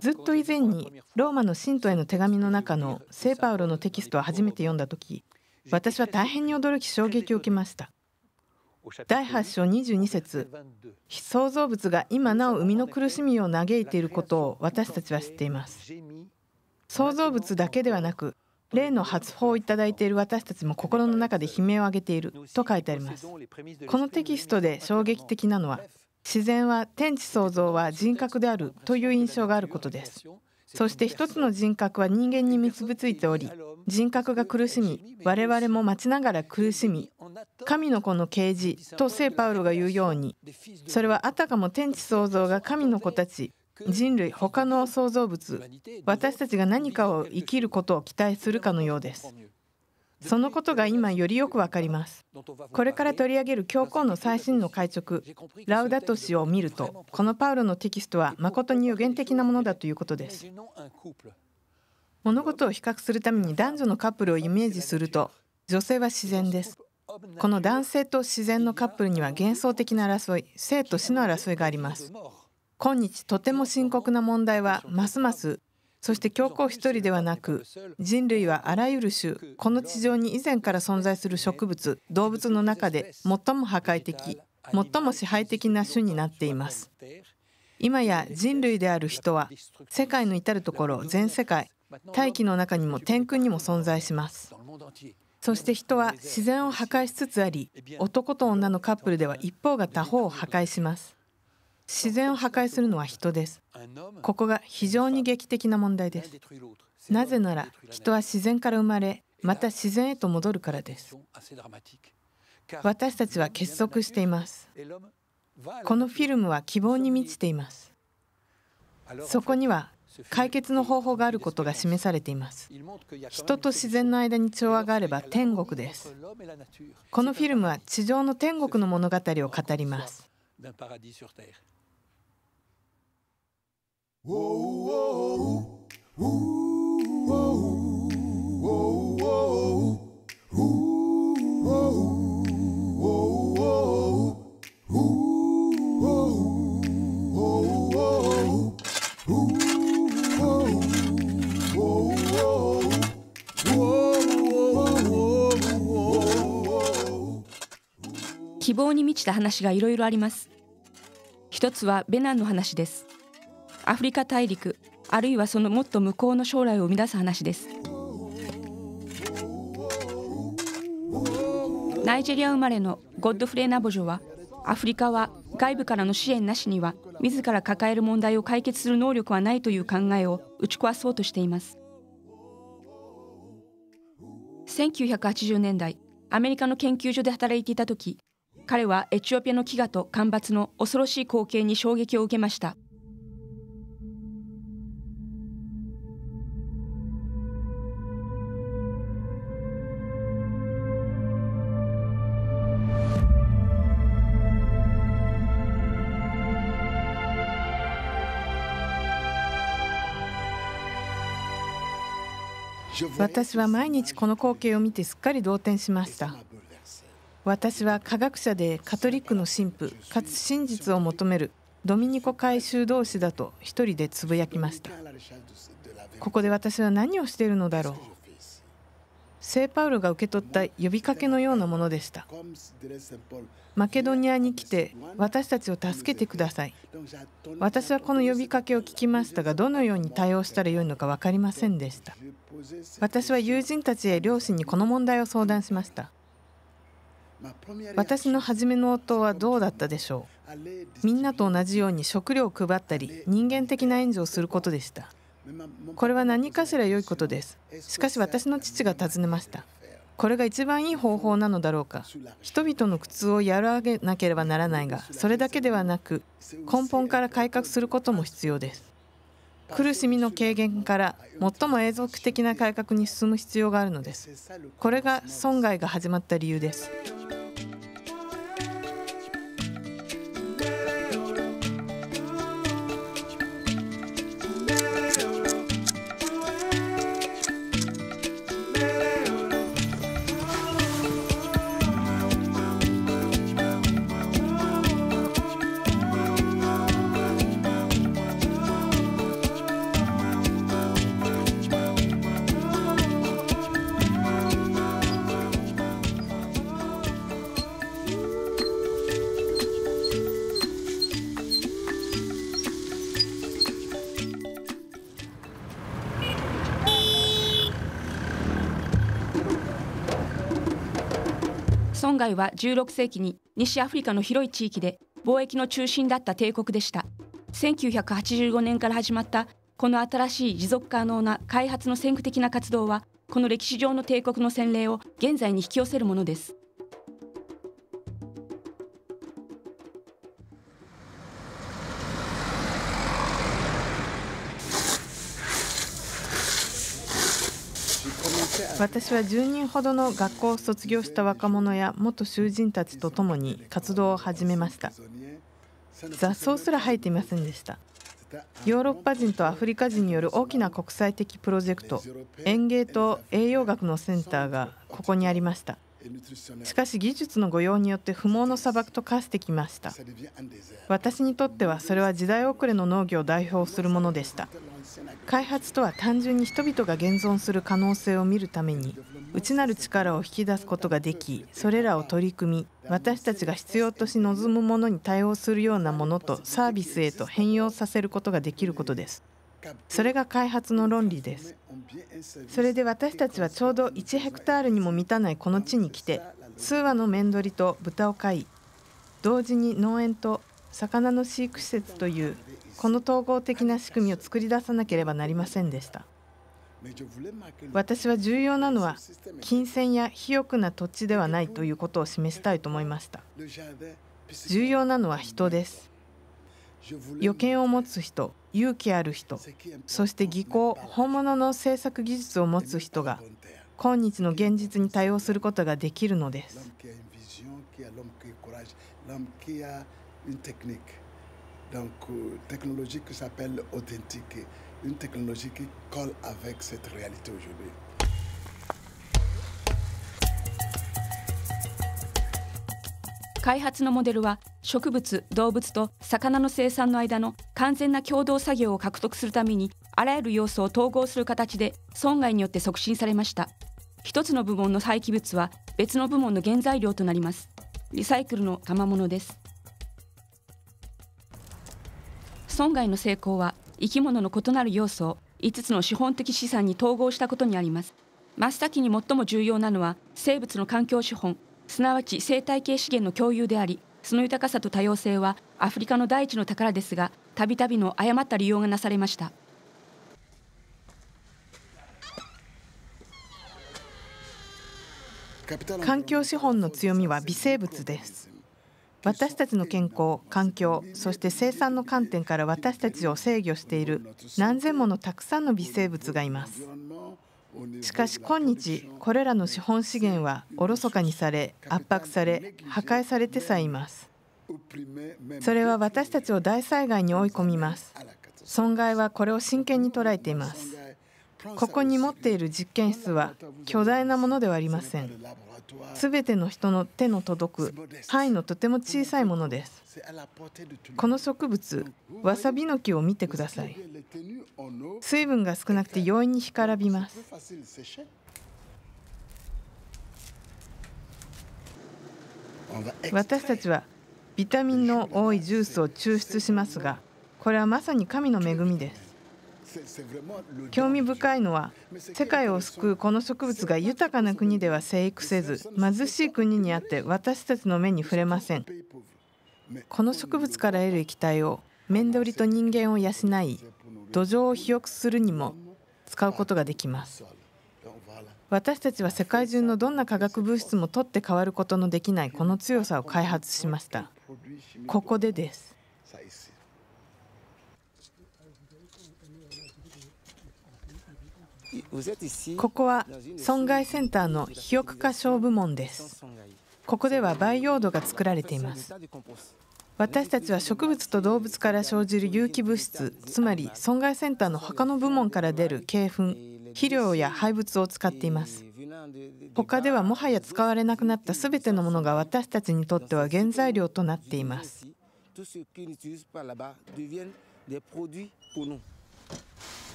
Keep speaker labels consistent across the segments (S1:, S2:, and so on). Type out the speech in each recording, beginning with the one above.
S1: ずっと以前にローマの信徒への手紙の中の聖パウロのテキストを初めて読んだ時私は大変に驚き衝撃を受けました第8章22節創造物が今なお生みの苦しみを嘆いていることを私たちは知っています創造物だけではなく例の発砲をいただいている私たちも心の中で悲鳴を上げていると書いてありますこのテキストで衝撃的なのは自然は天地創造は人格であるという印象があることですそして一つの人格は人間に結ぶついており人格が苦しみ我々も待ちながら苦しみ神の子の啓示と聖パウロが言うようにそれはあたかも天地創造が神の子たち人類他の創造物私たちが何かを生きることを期待するかのようですそのことが今よりよくわかりますこれから取り上げる教皇の最新の会直ラウダト氏を見るとこのパウロのテキストは誠に有言的なものだということです物事を比較するために男女のカップルをイメージすると女性は自然ですこの男性と自然のカップルには幻想的な争い生と死の争いがあります今日とても深刻な問題はますますそして教皇一人ではなく人類はあらゆる種この地上に以前から存在する植物動物の中で最も破壊的最も支配的な種になっています今や人類である人は世界の至る所全世界大気の中にも天空にも存在しますそして人は自然を破壊しつつあり男と女のカップルでは一方が他方を破壊します自然を破壊するのは人ですここが非常に劇的な問題ですなぜなら人は自然から生まれまた自然へと戻るからです私たちは結束していますこのフィルムは希望に満ちていますそこには解決の方法があることが示されています人と自然の間に調和があれば天国ですこのフィルムは地上の天国の物語を語ります
S2: 希望に満ちた話がいろいろあります。一つはベナンの話です。アフリカ大陸あるいはそのもっと向こうの将来を生み出す話ですナイジェリア生まれのゴッドフレー・ナボジョはアフリカは外部からの支援なしには自ら抱える問題を解決する能力はないという考えを打ち壊そうとしています1980年代アメリカの研究所で働いていた時彼はエチオピアの飢餓と干ばつの恐ろしい光景に衝撃を受けました
S1: 私は毎日この光景を見てすっかり動転しました私は科学者でカトリックの神父かつ真実を求めるドミニコ改修同士だと一人でつぶやきました
S2: ここで私は
S1: 何をしているのだろう聖パウロが受け取った呼びかけのようなものでしたマケドニアに来て私たちを助けてください私はこの呼びかけを聞きましたがどのように対応したらよいのか分かりませんでした私は友人たちや両親にこの問題を相談しました私の初めの応答はどうだったでしょうみんなと同じように食料を配ったり人間的な援助をすることでしたこれは何かしら良いことですしかし私の父が尋ねましたこれが一番いい方法なのだろうか人々の苦痛を和らげなければならないがそれだけではなく根本から改革することも必要です苦しみの軽減から最も永続的な改革に進む必要があるのですこれが損害が始まった理由です
S2: ソンガイは16世紀に西アフリカの広い地域で貿易の中心だった帝国でした1985年から始まったこの新しい持続可能な開発の先駆的な活動はこの歴史上の帝国の洗礼を現在に引き寄せるものです
S1: 私は10人ほどの学校を卒業した若者や元囚人たちと共に活動を始めました雑草すら生えていませんでしたヨーロッパ人とアフリカ人による大きな国際的プロジェクト園芸と栄養学のセンターがここにありましたしかし技術の御用によって不毛の砂漠と化してきました私にとってはそれは時代遅れの農業を代表するものでした開発とは単純に人々が現存する可能性を見るために内なる力を引き出すことができそれらを取り組み私たちが必要とし望むものに対応するようなものとサービスへと変容させることができることですそれが開発の論理ですそれで私たちはちょうど1ヘクタールにも満たないこの地に来て数羽の面取りと豚を飼い同時に農園と魚の飼育施設というこの統合的な仕組みを作り出さなければなりませんでした私は重要なのは金銭や肥沃な土地ではないということを示したいと思いました重要なのは人です予見を持つ人勇気ある人そして技巧本物の制作技術を持つ人が今日の現実に対応することができるのです。
S2: donc, technologie qui s'appelle authentique, une technologie qui colle avec cette réalité aujourd'hui. 開発のモデルは植物動物と魚の生産の間の完全な共同作業を獲得するためにあらゆる要素を統合する形で損害によって促進されました一つの部門の廃棄物は別の部門の原材料となりますリサイクルの賜物です損害の成功は生き物の異なる要素を5つの資本的資産に統合したことにあります真っ先に最も重要なのは生物の環境資本すなわち生態系資源の共有でありその豊かさと多様性はアフリカの大地の宝ですがたびたびの誤った利用がなされました
S1: 環境資本の強みは微生物です私たちの健康環境そして生産の観点から私たちを制御している何千ものたくさんの微生物がいますしかし今日これらの資本資源はおろそかにされ圧迫され破壊されてさえいますそれは私たちを大災害に追い込みます損害はこれを真剣に捉えていますここに持っている実験室は巨大なものではありませんすべての人の手の届く範囲のとても小さいものですこの植物わさびの木を見てください水分が少なくて容易に干からびます私たちはビタミンの多いジュースを抽出しますがこれはまさに神の恵みです
S2: 興
S1: 味深いのは世界を救うこの植物が豊かな国では生育せず貧しい国にあって私たちの目に触れませんこの植物から得る液体を面取りと人間を養い土壌を肥沃するにも使うことができます私たちは世界中のどんな化学物質も取って変わることのできないこの強さを開発しましたここでです
S2: ここは損害センターの肥沃
S1: 化小部門ですここでは培養土が作られています私たちは植物と動物から生じる有機物質つまり損害センターの他の部門から出る鶏粉肥料や廃物を使っています他ではもはや使われなくなった全てのものが私たちにとっては原材料となっていま
S2: す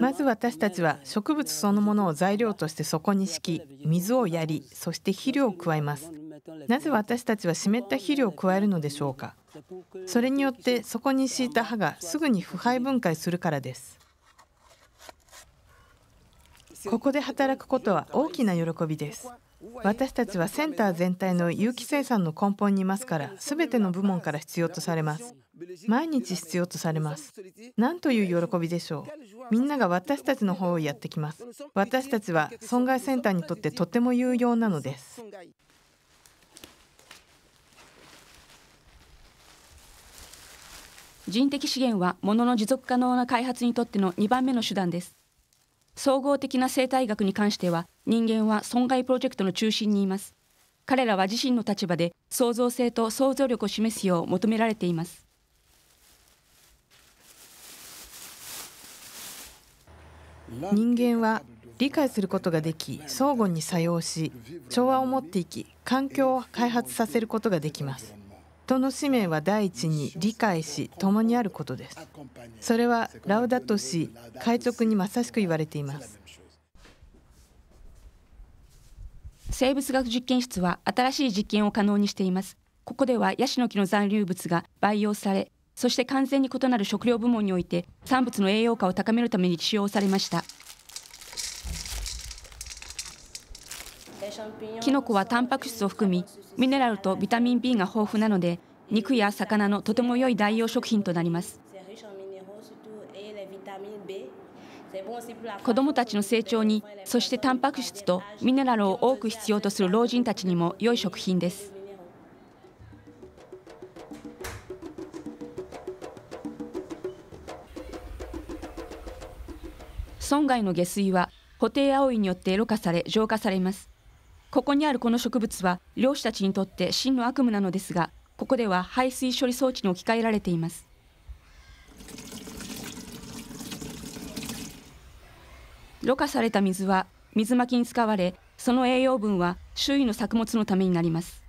S2: まず
S1: 私たちは植物そのものを材料としてそこに敷き水をやりそして肥料を加えますなぜ私たちは湿った肥料を加えるのでしょうかそれによってそこに敷いた葉がすぐに腐敗分解するからですここで働くことは大きな喜びです私たちはセンター全体の有機生産の根本にいますから全ての部門から必要とされます毎日必要とされます何という喜びでしょうみんなが私たちの方をやってきます私たちは損害センターにとってとても有用なのです人的
S2: 資源はものの持続可能な開発にとっての2番目の手段です総合的な生態学に関しては人間は損害プロジェクトの中心にいます彼らは自身の立場で創造性と想像力を示すよう求められています
S1: 人間は理解することができ相互に作用し調和を持っていき環境を開発させることができます人の使命は第一に理解し共にあることですそれはラウダト氏会直にまさしく言われています生物学実験室は新しい実験
S2: を可能にしていますここではヤシの木の残留物が培養されそして完全に異なる食料部門において産物の栄養価を高めるために使用されましたキノコはタンパク質を含みミネラルとビタミン B が豊富なので肉や魚のとても良い代用食品となります子どもたちの成長にそしてタンパク質とミネラルを多く必要とする老人たちにも良い食品です損害の下水はホテイアオイによってろ過され浄化されますここにあるこの植物は漁師たちにとって真の悪夢なのですがここでは排水処理装置に置き換えられていますろ過された水は水まきに使われその栄養分は周囲の作物のためになります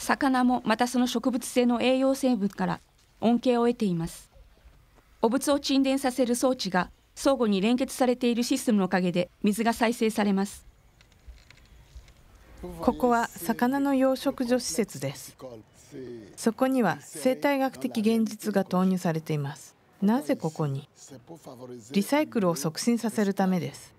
S2: 魚もまたその植物性の栄養成分から恩恵を得ています汚物を沈殿させる装置が相互に連結されているシステムのおかげで
S1: 水が再生されますここは魚の養殖所施設ですそこには生態学的現実が投入されていますなぜここにリサイクルを促進させるためです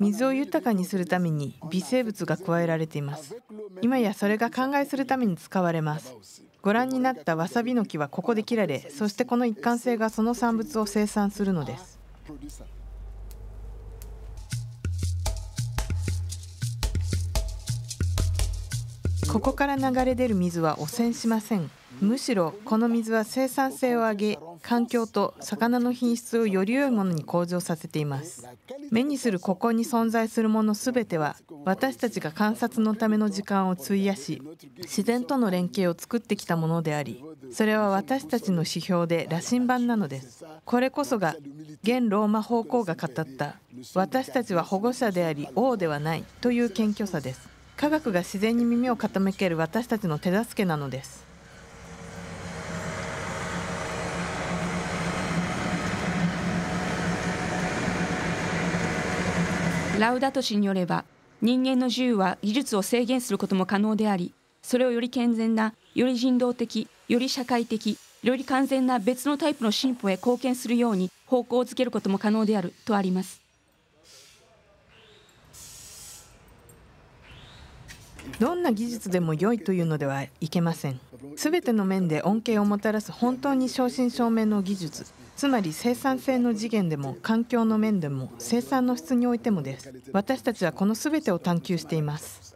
S1: 水を豊かにするために微生物が加えられています今やそれが考えするために使われますご覧になったわさびの木はここで切られそしてこの一貫性がその産物を生産するのですここから流れ出る水は汚染しませんむしろこの水は生産性を上げ環境と魚の品質をより良いものに向上させています目にするここに存在するもの全ては私たちが観察のための時間を費やし自然との連携を作ってきたものでありそれは私たちの指標で羅針盤なのですこれこそが現ローマ法皇が語った私たちは保護者であり王ではないという謙虚さです科学が自然に耳を傾ける私たちの手助けなのです
S2: ラウダト氏によれば人間の自由は技術を制限することも可能でありそれをより健全なより人道的より社会的より完全な別のタイプの進歩へ貢献するように方向つけることも可能であるとあります
S1: どんな技術でも良いというのではいけません全ての面で恩恵をもたらす本当に正真正銘の技術つまり生産性の次元でも環境の面でも生産の質においてもです私たちはこの全てを探求しています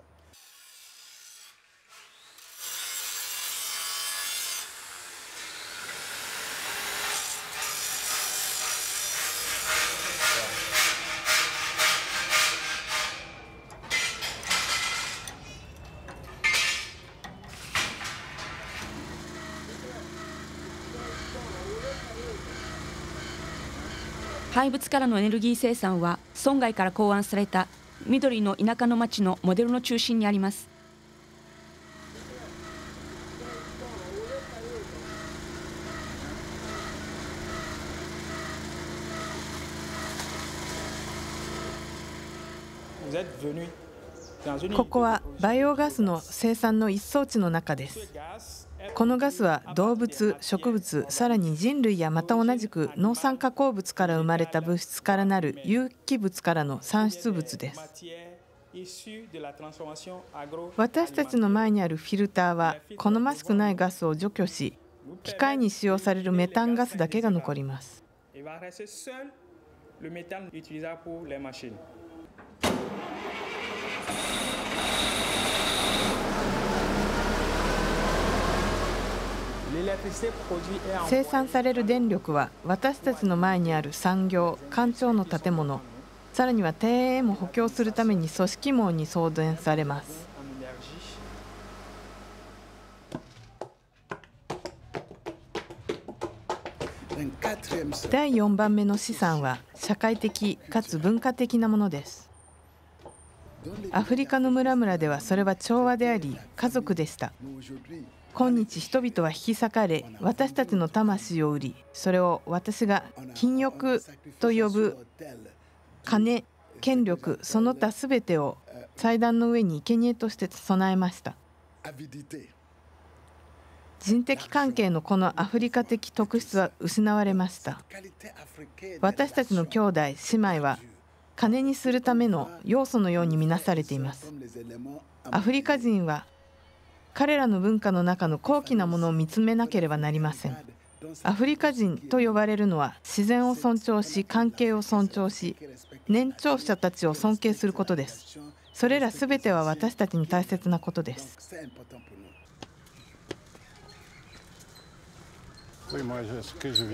S2: からのエネルギー生産は村外から考案された緑の田舎の町のモデルの中心にあります
S1: ここはバイオガスの生産の一層地の中ですこのガスは動物植物さらに人類やまた同じく農産加工物から生まれた物質からなる有機物からの産出物です私たちの前にあるフィルターは好ましくないガスを除去し機械に使用されるメタンガスだけが残ります生産される電力は私たちの前にある産業官庁の建物さらには庭園も補強するために組織網に送電されます第4番目の資産は社会的かつ文化的なものですアフリカの村々ではそれは調和であり家族でした今日人々は引き裂かれ私たちの魂を売りそれを私が禁欲と呼ぶ金権力その他全てを祭壇の上に生贄として備えました人的関係のこのアフリカ的特質は失われました私たちの兄弟姉妹は金にするための要素のように見なされていますアフリカ人は彼らの文化の中の高貴なものを見つめなければなりませんアフリカ人と呼ばれるのは自然を尊重し関係を尊重し年長者たちを尊敬することですそれら全ては私たちに大切なことです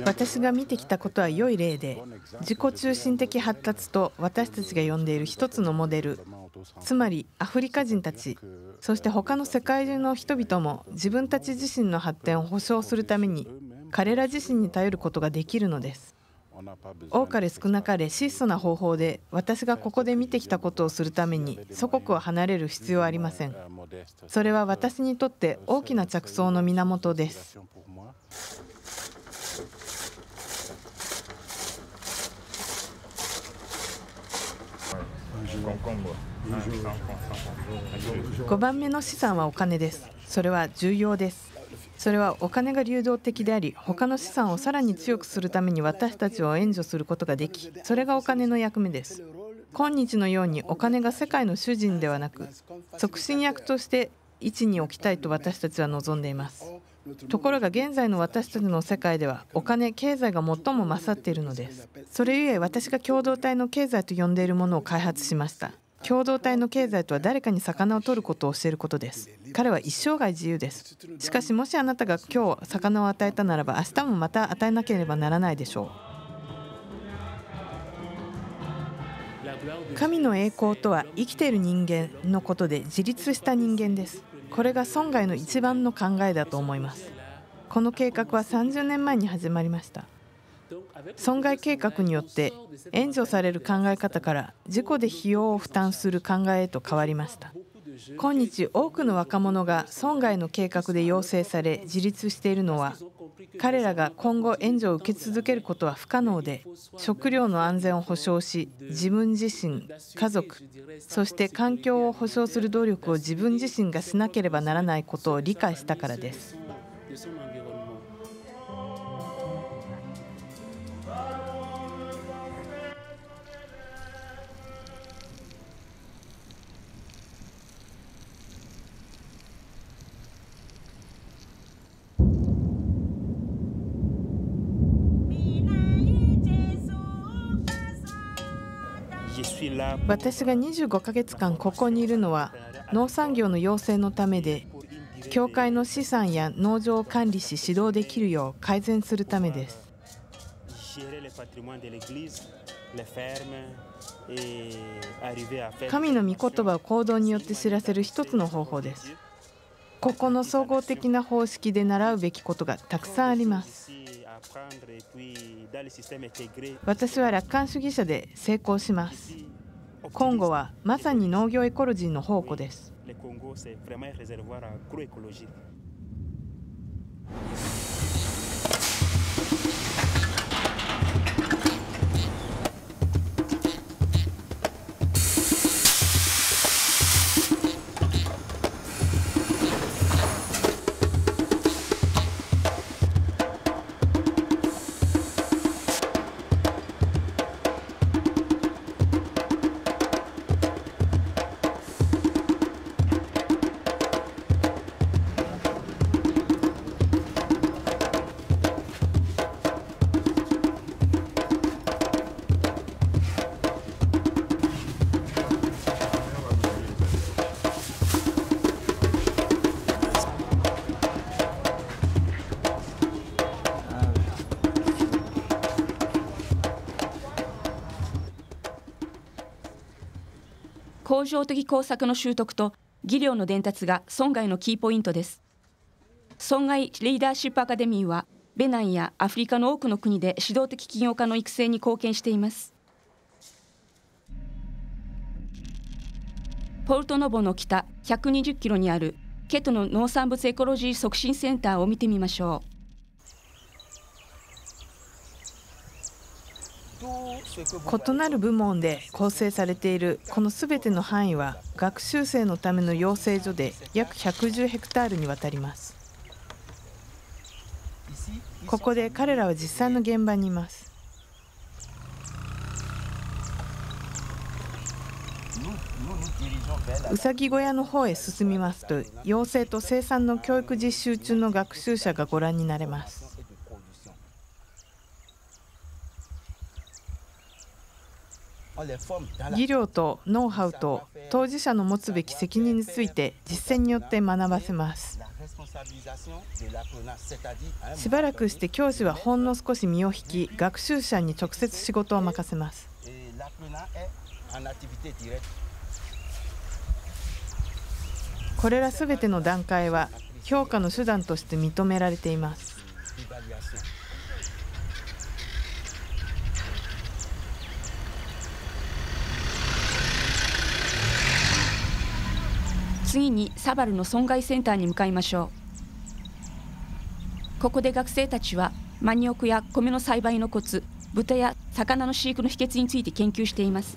S1: 私が見てきたことは良い例で自己中心的発達と私たちが呼んでいる一つのモデルつまりアフリカ人たちそして他の世界中の人々も自分たち自身の発展を保障するために彼ら自身に頼ることができるのです多かれ少なかれ質素な方法で私がここで見てきたことをするために祖国を離れる必要はありませんそれは私にとって大きな着想の源ですコン5番目の資産はお金ですそれは重要ですそれはお金が流動的であり他の資産をさらに強くするために私たちを援助することができそれがお金の役目です今日のようにお金が世界の主人ではなく促進役として位置に置きたいと私たちは望んでいますところが現在の私たちの世界ではお金経済が最も勝っているのですそれゆえ私が共同体の経済と呼んでいるものを開発しました共同体の経済とは誰かに魚を取ることを教えることです彼は一生涯自由ですしかしもしあなたが今日魚を与えたならば明日もまた与えなければならないでしょう神の栄光とは生きている人間のことで自立した人間ですこれが損害の一番の考えだと思いますこの計画は30年前に始まりました損害計画によって援助される考え方から事故で費用を負担する考えへと変わりました今日多くの若者が損害の計画で要請され自立しているのは彼らが今後援助を受け続けることは不可能で食料の安全を保障し自分自身家族そして環境を保障する努力を自分自身がしなければならないことを理解したからです私が25ヶ月間ここにいるのは農産業の要請のためで教会の資産や農場を管理し指導できるよう改善するためです神の御言葉を行動によって知らせる一つの方法ですここの総合的な方式で習うべきことがたくさんあります私は楽観主義者で成功しますコンゴはまさに農業エコロジーの宝庫です
S2: 恒常的工作の習得と技量の伝達が損害のキーポイントです。損害リーダーシップアカデミーは、ベナンやアフリカの多くの国で指導的起業家の育成に貢献しています。ポルトノボの北120キロにあるケトの農産物エコロジー促進センターを見てみましょう。
S1: 異なる部門で構成されているこのすべての範囲は学習生のための養成所で約110ヘクタールにわたります
S2: ここで彼らは実
S1: 際の現場にいますうさぎ小屋の方へ進みますと養成と生産の教育実習中の学習者がご覧になれます
S2: 技量と
S1: ノウハウと当事者の持つべき責任について実践によって学ばせますしばらくして教師はほんの少し身を引き学習者に直接仕事を任せますこれらすべての段階は評価の手段として認められています
S2: 次にサバルの損害センターに向かいましょうここで学生たちはマニオクや米の栽培のコツ豚や魚の飼育の秘訣について研究しています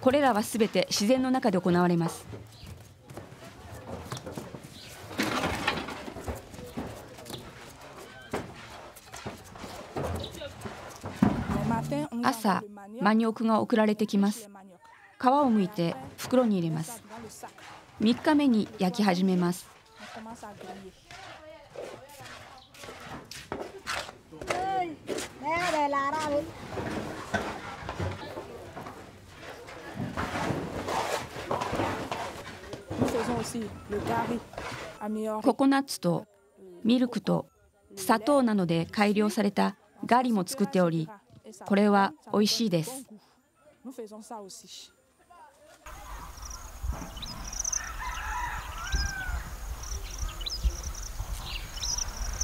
S2: これらはすべて自然の中で行われます朝マニオクが送られてきます皮を剥いて袋に入れます3日目に焼き始めますココナッツとミルクと砂糖などで改良されたガリも作っておりこれは美味しいです。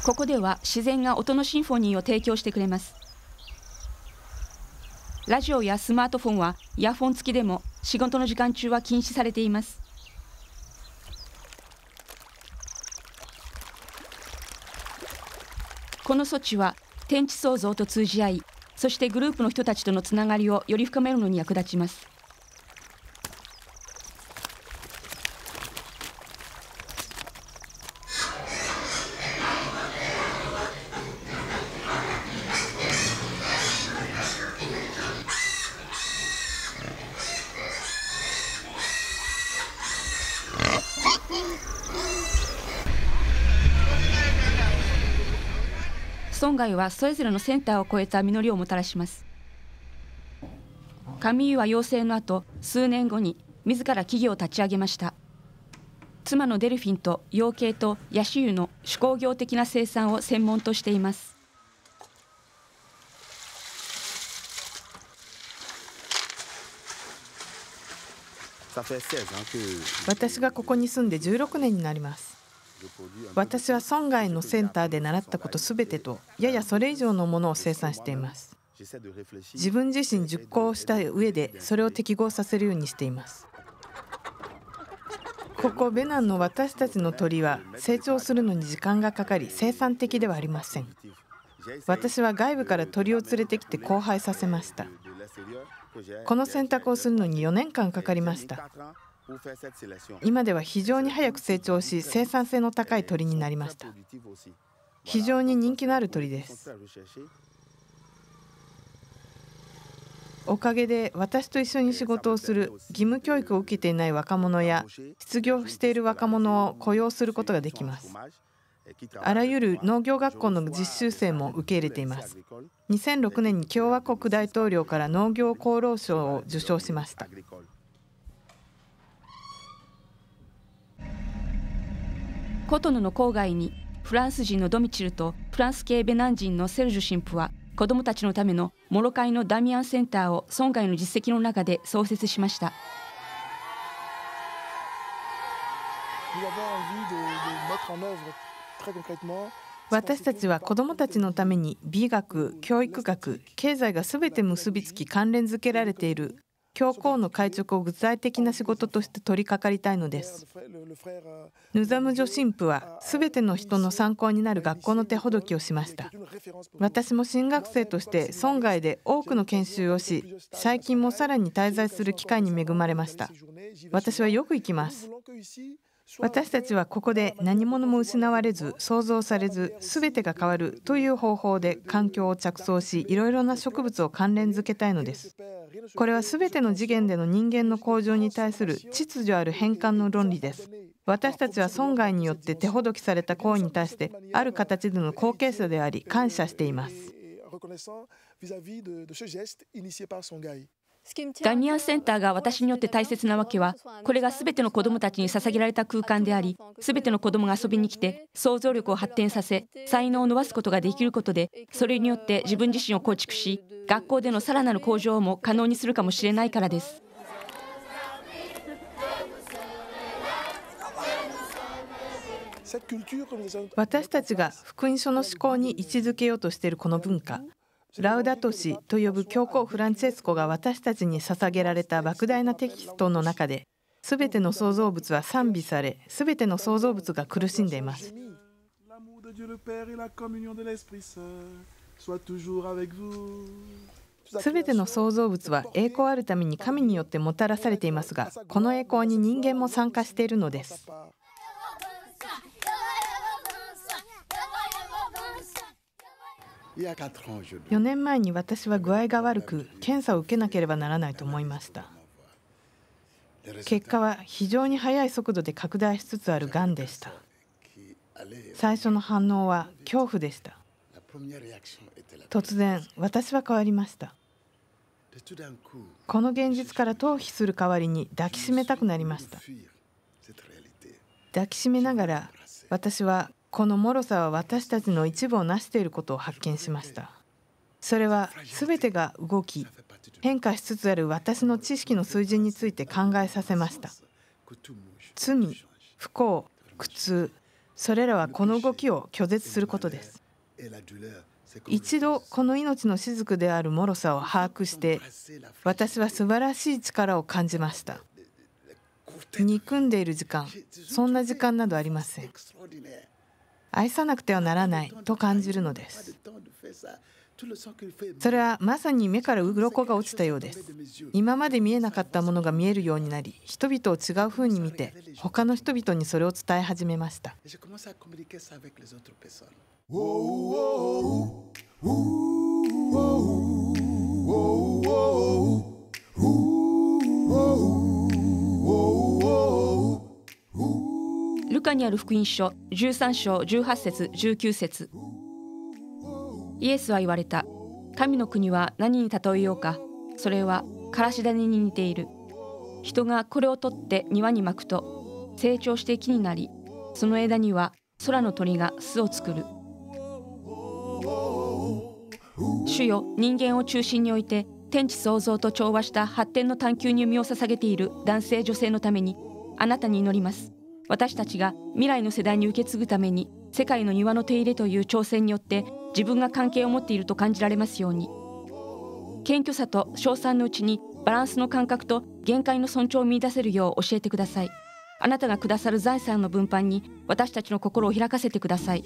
S2: ここでは自然が音のシンフォニーを提供してくれますラジオやスマートフォンはイヤフォン付きでも仕事の時間中は禁止されていますこの措置は天地創造と通じ合いそしてグループの人たちとのつながりをより深めるのに役立ちます論外はそれぞれのセンターを超えた実りをもたらします上湯は要請の後数年後に自ら企業を立ち上げました妻のデルフィンと養鶏とヤシ油の手工業的な生産を専門としています私
S1: がここに住んで16年になります私は損害のセンターで習ったことすべてとややそれ以上のものを生産しています自分自身熟考した上でそれを適合させるようにしていますここベナンの私たちの鳥は成長するのに時間がかかり生産的ではありません私は外部から鳥を連れてきて交配させましたこの選択をするのに4年間かかりました今では非常に早く成長し生産性の高い鳥になりました非常に人気のある鳥ですおかげで私と一緒に仕事をする義務教育を受けていない若者や失業している若者を雇用することができますあらゆる農業学校の実習生も受け入れています2006年に共和国大統領から農業功労賞を受賞しました
S2: コトノの郊外にフランス人のドミチルとフランス系ベナン人のセルジュ神父は子どもたちのためのモロカイのダミアンセンターを村外の実績の中で創設しました。
S1: 私たちは子どもたちのために美学教育学経済がすべて結びつき関連づけられている教皇の会築を具体的な仕事として取り掛かりたいのですヌザム女神父は全ての人の参考になる学校の手ほどきをしました私も新学生として村外で多くの研修をし最近もさらに滞在する機会に恵まれました私はよく行きます私たちはここで何者も失われず創造されず全てが変わるという方法で環境を着想しいろいろな植物を関連づけたいのですこれは全ての次元での人間の向上に対する秩序ある変換の論理です私たちは損害によって手ほどきされた行為に対してある形での後継者であり感謝していますガミアンセンターが私
S2: によって大切なわけはこれがすべての子どもたちに捧げられた空間でありすべての子どもが遊びに来て想像力を発展させ才能を伸ばすことができることでそれによって自分自身を構築し学校でのさらなる向上も可能にするかもしれないからです。
S1: 私たちが福音書の思考に位置づけようとしているこの文化ラウダトシと呼ぶ教皇フランチェスコが私たちに捧げられた莫大なテキストの中で全ての創造物は賛美され全ての創造物が苦しんでいます全ての創造物は栄光あるために神によってもたらされていますがこの栄光に人間も参加しているのです
S2: 4
S1: 年前に私は具合が悪く検査を受けなければならないと思いました結果は非常に速い速度で拡大しつつあるがんでした最初の反応は恐怖でした突然私は変わりましたこの現実から逃避する代わりに抱きしめたくなりました抱きしめながら私はこの脆さは私たちの一部をなしていることを発見しましたそれは全てが動き変化しつつある私の知識の水準について考えさせました罪不幸苦痛それらはこの動きを拒絶することです一度この命の雫である脆さを把握して私は素晴らしい力を感じました憎んでいる時間そんな時間などありません愛さなくてはならないと感じるのですそれはまさに目から鱗が落ちたようです今まで見えなかったものが見えるようになり人々を違う風に見て他の人々にそれを伝え始めました
S2: カにある福音書13章18節19節イエスは言われた神の国は何に例えようかそれはからし種に似ている人がこれを取って庭にまくと成長して木になりその枝には空の鳥が巣を作る主よ人間を中心において天地創造と調和した発展の探求に身を捧げている男性女性のためにあなたに祈ります私たちが未来の世代に受け継ぐために世界の庭の手入れという挑戦によって自分が関係を持っていると感じられますように謙虚さと称賛のうちにバランスの感覚と限界の尊重を見出せるよう教えてくださいあなたがくださる財産の分配に私たちの心を開かせてください